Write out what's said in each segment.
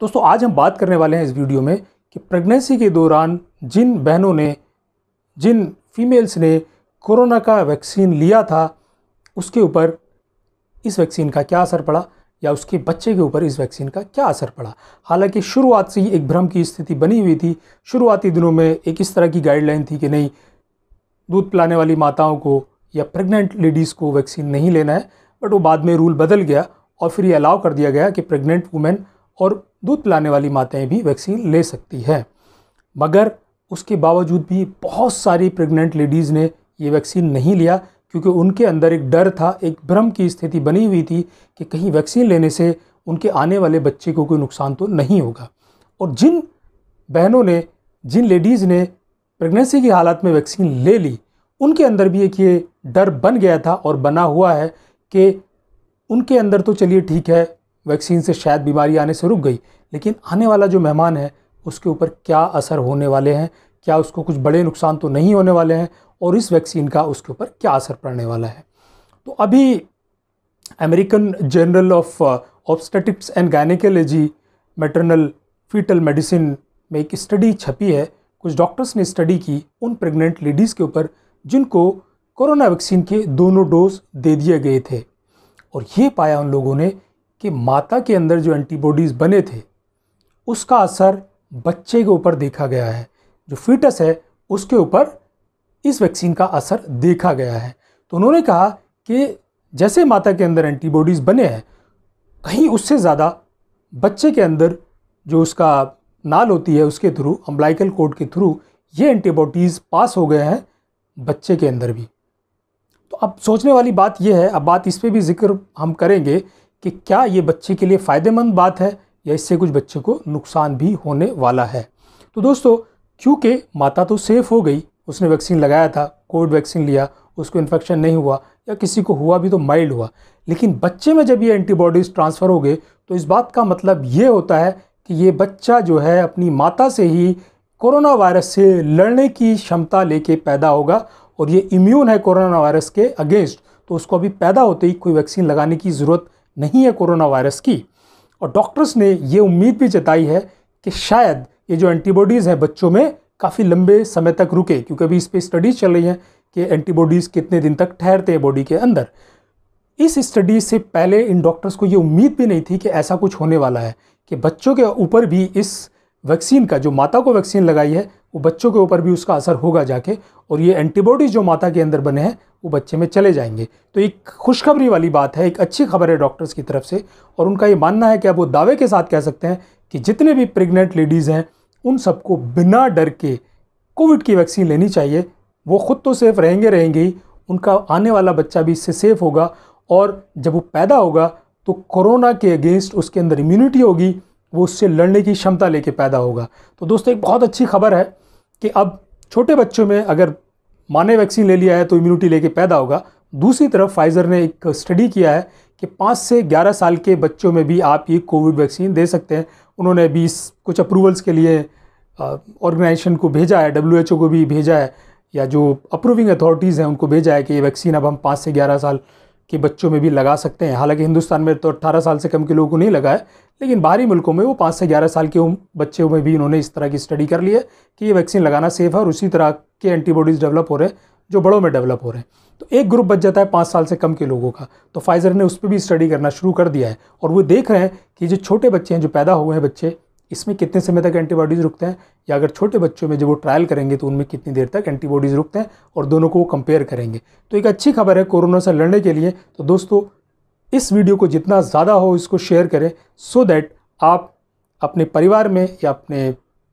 दोस्तों आज हम बात करने वाले हैं इस वीडियो में कि प्रेगनेंसी के दौरान जिन बहनों ने जिन फीमेल्स ने कोरोना का वैक्सीन लिया था उसके ऊपर इस वैक्सीन का क्या असर पड़ा या उसके बच्चे के ऊपर इस वैक्सीन का क्या असर पड़ा हालांकि शुरुआत से ही एक भ्रम की स्थिति बनी हुई थी शुरुआती दिनों में एक इस तरह की गाइडलाइन थी कि नहीं दूध पिलाने वाली माताओं को या प्रेग्नेंट लेडीज़ को वैक्सीन नहीं लेना है बट वो बाद में रूल बदल गया और फिर ये अलाउ कर दिया गया कि प्रेग्नेंट वुमेन और दूध पिलाने वाली माताएं भी वैक्सीन ले सकती है मगर उसके बावजूद भी बहुत सारी प्रेग्नेंट लेडीज़ ने ये वैक्सीन नहीं लिया क्योंकि उनके अंदर एक डर था एक भ्रम की स्थिति बनी हुई थी कि कहीं वैक्सीन लेने से उनके आने वाले बच्चे को कोई नुकसान तो नहीं होगा और जिन बहनों ने जिन लेडीज़ ने प्रेगनेंसी की हालत में वैक्सीन ले ली उनके अंदर भी एक ये डर बन गया था और बना हुआ है कि उनके अंदर तो चलिए ठीक है वैक्सीन से शायद बीमारी आने से रुक गई लेकिन आने वाला जो मेहमान है उसके ऊपर क्या असर होने वाले हैं क्या उसको कुछ बड़े नुकसान तो नहीं होने वाले हैं और इस वैक्सीन का उसके ऊपर क्या असर पड़ने वाला है तो अभी American journal of obstetrics and gynaecology maternal fetal medicine में एक स्टडी छपी है कुछ डॉक्टर्स ने स्टडी की उन प्रेग्नेंट लेडीज़ के ऊपर जिनको कोरोना वैक्सीन के दोनों डोज दे दिए गए थे और ये पाया उन लोगों ने कि माता के अंदर जो एंटीबॉडीज़ बने थे उसका असर बच्चे के ऊपर देखा गया है जो फीटस है उसके ऊपर इस वैक्सीन का असर देखा गया है तो उन्होंने कहा कि जैसे माता के अंदर एंटीबॉडीज़ बने हैं कहीं उससे ज़्यादा बच्चे के अंदर जो उसका नाल होती है उसके थ्रू अम्बलाइकल कोड के थ्रू ये एंटीबॉडीज़ पास हो गए हैं बच्चे के अंदर भी तो अब सोचने वाली बात यह है अब बात इस पर भी जिक्र हम करेंगे कि क्या ये बच्चे के लिए फ़ायदेमंद बात है या इससे कुछ बच्चे को नुकसान भी होने वाला है तो दोस्तों क्योंकि माता तो सेफ़ हो गई उसने वैक्सीन लगाया था कोविड वैक्सीन लिया उसको इन्फेक्शन नहीं हुआ या किसी को हुआ भी तो माइल्ड हुआ लेकिन बच्चे में जब ये एंटीबॉडीज़ ट्रांसफ़र हो गए तो इस बात का मतलब ये होता है कि ये बच्चा जो है अपनी माता से ही कोरोना वायरस से लड़ने की क्षमता लेके पैदा होगा और ये इम्यून है कोरोना वायरस के अगेंस्ट तो उसको अभी पैदा होते ही कोई वैक्सीन लगाने की ज़रूरत नहीं है कोरोना वायरस की और डॉक्टर्स ने ये उम्मीद भी जताई है कि शायद ये जो एंटीबॉडीज़ हैं बच्चों में काफ़ी लंबे समय तक रुके क्योंकि अभी इस पर स्टडीज़ चल रही हैं कि एंटीबॉडीज़ कितने दिन तक ठहरते हैं बॉडी के अंदर इस स्टडी से पहले इन डॉक्टर्स को ये उम्मीद भी नहीं थी कि ऐसा कुछ होने वाला है कि बच्चों के ऊपर भी इस वैक्सीन का जो माता को वैक्सीन लगाई है वो बच्चों के ऊपर भी उसका असर होगा जाके और ये एंटीबॉडीज़ जो माता के अंदर बने हैं वो बच्चे में चले जाएंगे तो एक खुशखबरी वाली बात है एक अच्छी खबर है डॉक्टर्स की तरफ से और उनका ये मानना है कि अब वो दावे के साथ कह सकते हैं कि जितने भी प्रेग्नेंट लेडीज़ हैं उन सबको बिना डर के कोविड की वैक्सीन लेनी चाहिए वो खुद तो सेफ़ रहेंगे रहेंगे ही उनका आने वाला बच्चा भी इससे सेफ़ होगा और जब वो पैदा होगा तो कोरोना के अगेंस्ट उसके अंदर इम्यूनिटी होगी वो उससे लड़ने की क्षमता लेके पैदा होगा तो दोस्तों एक बहुत अच्छी खबर है कि अब छोटे बच्चों में अगर माँ ने वैक्सीन ले लिया है तो इम्यूनिटी लेके पैदा होगा दूसरी तरफ फाइज़र ने एक स्टडी किया है कि पाँच से ग्यारह साल के बच्चों में भी आप ये कोविड वैक्सीन दे सकते हैं उन्होंने अभी कुछ अप्रूवल्स के लिए ऑर्गेनाइजेशन को भेजा है डब्ल्यू को भी भेजा है या जो अप्रूविंग अथॉरिटीज़ हैं उनको भेजा है कि ये वैक्सीन अब हम पाँच से ग्यारह साल कि बच्चों में भी लगा सकते हैं हालांकि हिंदुस्तान में तो 18 साल से कम के लोगों को नहीं लगा है लेकिन बाहरी मुल्कों में वो 5 से 11 साल के बच्चों में भी इन्होंने इस तरह की स्टडी कर ली है कि ये वैक्सीन लगाना सेफ है और उसी तरह के एंटीबॉडीज़ डेवलप हो रहे हैं जो बड़ों में डेवलप हो रहे हैं तो एक ग्रुप बच जाता है पाँच साल से कम के लोगों का तो फाइज़र ने उस पर भी स्टडी करना शुरू कर दिया है और वो देख रहे हैं कि जो छोटे बच्चे हैं जो पैदा हुए हैं बच्चे इसमें कितने समय तक एंटीबॉडीज़ रुकते हैं या अगर छोटे बच्चों में जब वो ट्रायल करेंगे तो उनमें कितनी देर तक एंटीबॉडीज़ रुकते हैं और दोनों को वो कंपेयर करेंगे तो एक अच्छी खबर है कोरोना से लड़ने के लिए तो दोस्तों इस वीडियो को जितना ज़्यादा हो इसको शेयर करें सो so दैट आप अपने परिवार में या अपने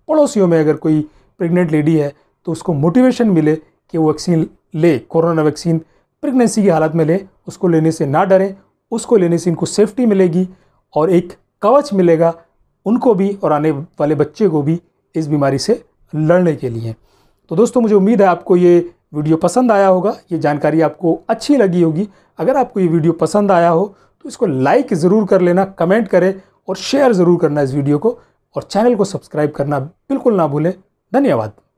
पड़ोसियों में अगर कोई प्रेग्नेंट लेडी है तो उसको मोटिवेशन मिले कि वो वैक्सीन ले कोरोना वैक्सीन प्रेगनेंसी की हालत में ले उसको लेने से ना डरें उसको लेने से इनको सेफ्टी मिलेगी और एक कवच मिलेगा उनको भी और आने वाले बच्चे को भी इस बीमारी से लड़ने के लिए तो दोस्तों मुझे उम्मीद है आपको ये वीडियो पसंद आया होगा ये जानकारी आपको अच्छी लगी होगी अगर आपको ये वीडियो पसंद आया हो तो इसको लाइक ज़रूर कर लेना कमेंट करें और शेयर ज़रूर करना इस वीडियो को और चैनल को सब्सक्राइब करना बिल्कुल ना भूलें धन्यवाद